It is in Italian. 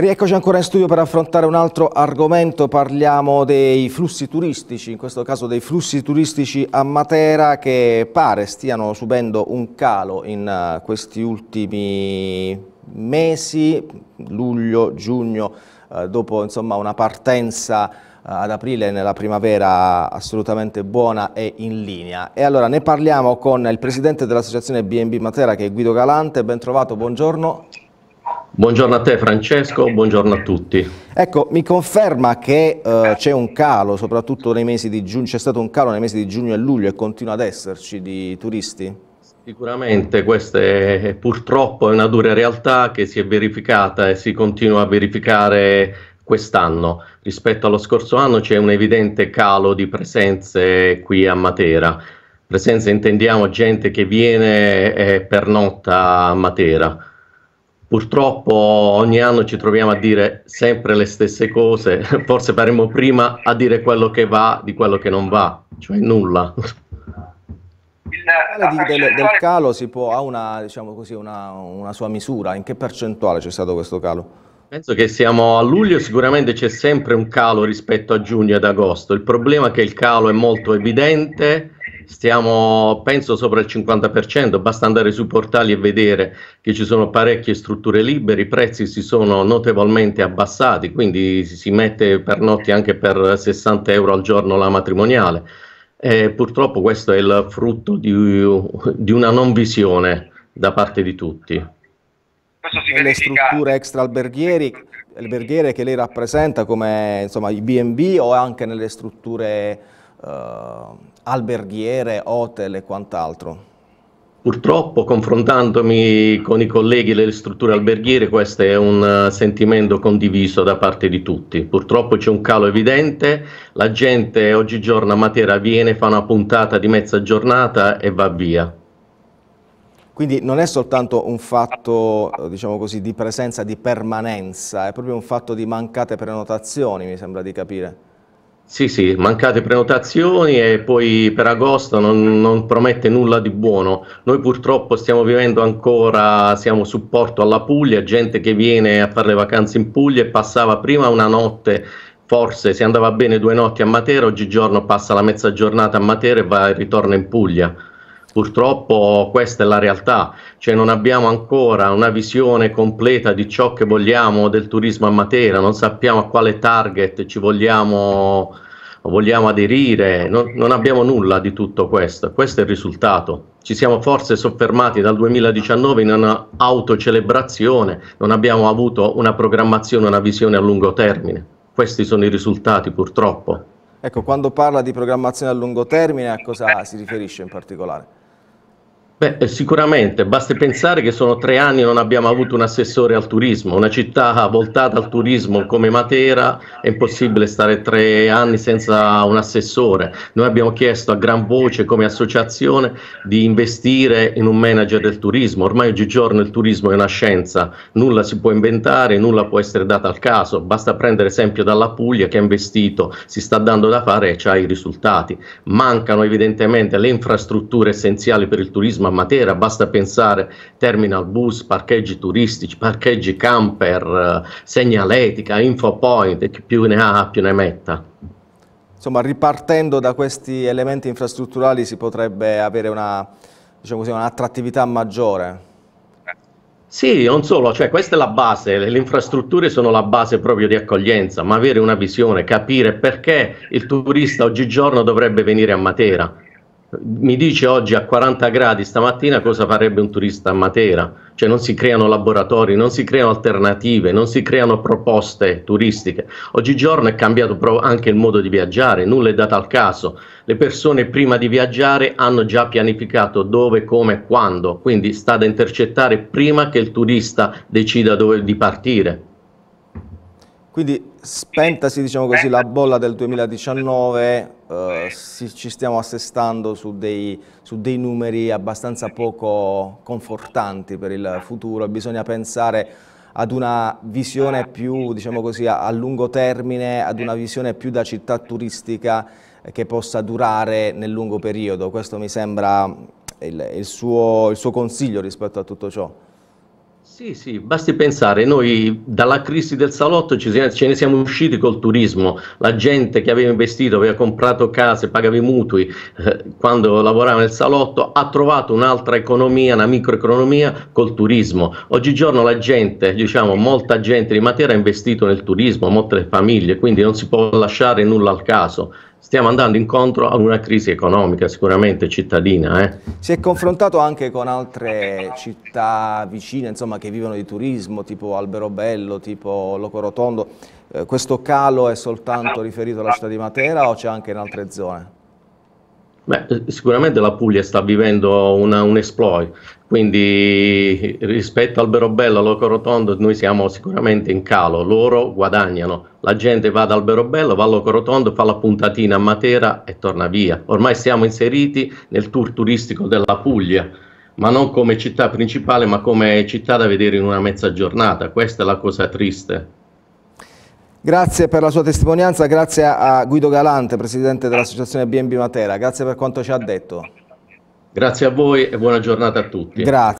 Rieccoci ancora in studio per affrontare un altro argomento, parliamo dei flussi turistici, in questo caso dei flussi turistici a Matera che pare stiano subendo un calo in eh, questi ultimi mesi, luglio, giugno, eh, dopo insomma, una partenza eh, ad aprile nella primavera assolutamente buona e in linea. E allora ne parliamo con il presidente dell'associazione BNB Matera che è Guido Galante, ben trovato, buongiorno. Buongiorno a te Francesco, buongiorno a tutti. Ecco, mi conferma che eh, c'è un calo, soprattutto nei mesi di giugno, c'è stato un calo nei mesi di giugno e luglio e continua ad esserci di turisti? Sicuramente questa è purtroppo una dura realtà che si è verificata e si continua a verificare quest'anno. Rispetto allo scorso anno c'è un evidente calo di presenze qui a Matera. Presenze intendiamo gente che viene eh, per notte a Matera Purtroppo ogni anno ci troviamo a dire sempre le stesse cose, forse faremo prima a dire quello che va di quello che non va, cioè nulla. Il percentuale... del, del, calo si può, ha una, diciamo così, una, una sua misura, in che percentuale c'è stato questo calo? Penso che siamo a luglio, sicuramente c'è sempre un calo rispetto a giugno ed agosto. Il problema è che il calo è molto evidente, stiamo penso sopra il 50%, basta andare sui portali e vedere che ci sono parecchie strutture libere, i prezzi si sono notevolmente abbassati, quindi si mette per notti anche per 60 euro al giorno la matrimoniale. E purtroppo questo è il frutto di, di una non visione da parte di tutti. Le strutture extra alberghieri alberghiere che lei rappresenta come insomma, i B&B o anche nelle strutture eh, alberghiere, hotel e quant'altro? Purtroppo, confrontandomi con i colleghi delle strutture alberghiere, questo è un eh, sentimento condiviso da parte di tutti. Purtroppo c'è un calo evidente, la gente oggigiorno a Matera viene, fa una puntata di mezza giornata e va via. Quindi non è soltanto un fatto, eh, diciamo così, di presenza, di permanenza, è proprio un fatto di mancate prenotazioni, mi sembra di capire. Sì, sì, mancate prenotazioni e poi per agosto non, non, promette nulla di buono. Noi purtroppo stiamo vivendo ancora, siamo supporto alla Puglia, gente che viene a fare le vacanze in Puglia e passava prima una notte, forse se andava bene due notti a Matera, oggigiorno passa la mezza giornata a Matera e va e ritorna in Puglia. Purtroppo questa è la realtà, cioè non abbiamo ancora una visione completa di ciò che vogliamo del turismo a Matera, non sappiamo a quale target ci vogliamo, vogliamo aderire, non, non, abbiamo nulla di tutto questo, questo è il risultato. Ci siamo forse soffermati dal 2019 in un'autocelebrazione, non abbiamo avuto una programmazione, una visione a lungo termine, questi sono i risultati purtroppo. Ecco, quando parla di programmazione a lungo termine a cosa si riferisce in particolare? Beh, eh, sicuramente, basti pensare che sono tre anni che non abbiamo avuto un assessore al turismo, una città voltata al turismo come Matera, è impossibile stare tre anni senza un assessore. Noi abbiamo chiesto a gran voce come associazione di investire in un manager del turismo, ormai oggigiorno il turismo è una scienza, nulla si può inventare, nulla può essere dato al caso, basta prendere esempio dalla Puglia che ha investito, si sta dando da fare e ha i risultati. Mancano evidentemente le infrastrutture essenziali per il turismo a Matera, basta pensare terminal bus, parcheggi turistici, parcheggi camper, eh, segnaletica, infopoint e chi più ne ha più ne metta. Insomma, ripartendo da questi elementi infrastrutturali si potrebbe avere diciamo un'attrattività diciamo maggiore. Sì, non solo, cioè questa è la base, le infrastrutture sono la base proprio di accoglienza, ma avere una visione, capire perché il turista oggigiorno dovrebbe venire a Matera, mi dice oggi a 40 gradi stamattina cosa farebbe un turista a Matera, cioè non si creano laboratori, non si creano alternative, non si creano proposte turistiche. Oggigiorno è cambiato anche il modo di viaggiare, nulla è dato al caso. Le persone prima di viaggiare hanno già pianificato dove, come, quando, quindi sta da intercettare prima che il turista decida dove di partire. Quindi spentasi diciamo così, la bolla del 2019, eh, si, ci stiamo assestando su dei, su dei, numeri abbastanza poco confortanti per il futuro, bisogna pensare ad una visione più diciamo così, a, a lungo termine, ad una visione più da città turistica che possa durare nel lungo periodo, questo mi sembra il, il, suo, il suo consiglio rispetto a tutto ciò. Sì, sì, basti pensare, noi dalla crisi del salotto ci, ce ne siamo usciti col turismo, la gente che aveva investito, aveva comprato case, pagava i mutui eh, quando lavorava nel salotto, ha trovato un'altra economia, una microeconomia col turismo. Oggigiorno la gente, diciamo, molta gente di Matera ha investito nel turismo, molte famiglie, quindi non si può lasciare nulla al caso stiamo andando incontro a una crisi economica sicuramente cittadina. Eh. Si è confrontato anche con altre città vicine insomma, che vivono di turismo, tipo Alberobello, tipo Locorotondo. Eh, questo calo è soltanto riferito alla città di Matera o c'è anche in altre zone? Beh, sicuramente la Puglia sta vivendo una, un esploit, quindi rispetto al Berobello, all'Ocorotondo, noi siamo sicuramente in calo, loro guadagnano, la gente va ad Alberobello, va all'Ocorotondo, fa la puntatina a Matera e torna via. Ormai siamo inseriti nel tour turistico della Puglia, ma non come città principale, ma come città da vedere in una mezza giornata, questa è la cosa triste. Grazie per la sua testimonianza, grazie a Guido Galante, Presidente dell'Associazione BNB Matera, grazie per quanto ci ha detto. Grazie a voi e buona giornata a tutti. Grazie.